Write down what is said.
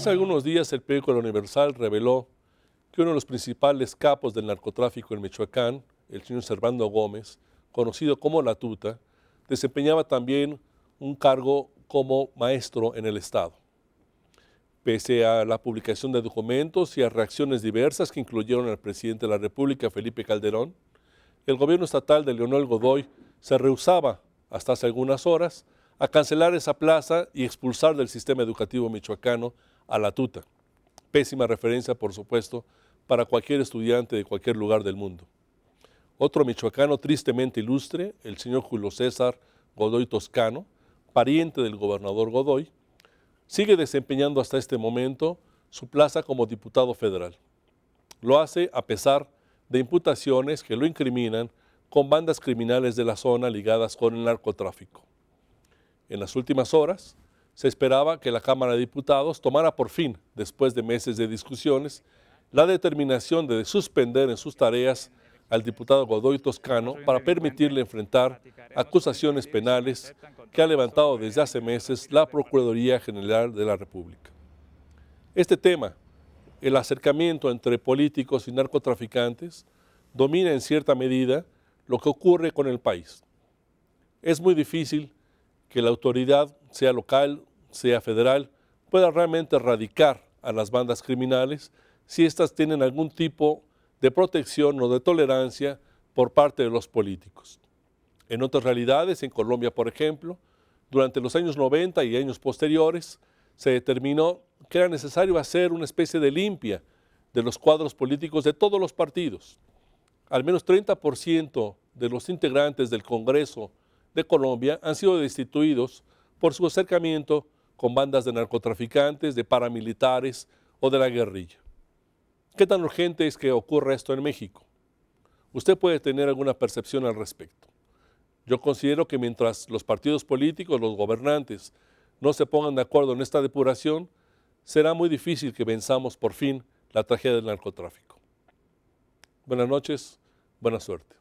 Hace algunos días el periódico Universal reveló que uno de los principales capos del narcotráfico en Michoacán, el señor Servando Gómez, conocido como La Tuta, desempeñaba también un cargo como maestro en el Estado. Pese a la publicación de documentos y a reacciones diversas que incluyeron al presidente de la República, Felipe Calderón, el gobierno estatal de Leonel Godoy se rehusaba, hasta hace algunas horas, a cancelar esa plaza y expulsar del sistema educativo michoacano a la tuta. Pésima referencia, por supuesto, para cualquier estudiante de cualquier lugar del mundo. Otro michoacano tristemente ilustre, el señor Julio César Godoy Toscano, pariente del gobernador Godoy, sigue desempeñando hasta este momento su plaza como diputado federal. Lo hace a pesar de imputaciones que lo incriminan con bandas criminales de la zona ligadas con el narcotráfico. En las últimas horas, se esperaba que la Cámara de Diputados tomara por fin, después de meses de discusiones, la determinación de suspender en sus tareas al diputado Godoy Toscano para permitirle enfrentar acusaciones penales que ha levantado desde hace meses la Procuraduría General de la República. Este tema, el acercamiento entre políticos y narcotraficantes, domina en cierta medida lo que ocurre con el país. Es muy difícil que la autoridad, sea local sea federal, pueda realmente erradicar a las bandas criminales si éstas tienen algún tipo de protección o de tolerancia por parte de los políticos. En otras realidades, en Colombia, por ejemplo, durante los años 90 y años posteriores, se determinó que era necesario hacer una especie de limpia de los cuadros políticos de todos los partidos. Al menos 30% de los integrantes del Congreso de Colombia han sido destituidos por su acercamiento con bandas de narcotraficantes, de paramilitares o de la guerrilla. ¿Qué tan urgente es que ocurra esto en México? Usted puede tener alguna percepción al respecto. Yo considero que mientras los partidos políticos, los gobernantes, no se pongan de acuerdo en esta depuración, será muy difícil que venzamos por fin la tragedia del narcotráfico. Buenas noches, buena suerte.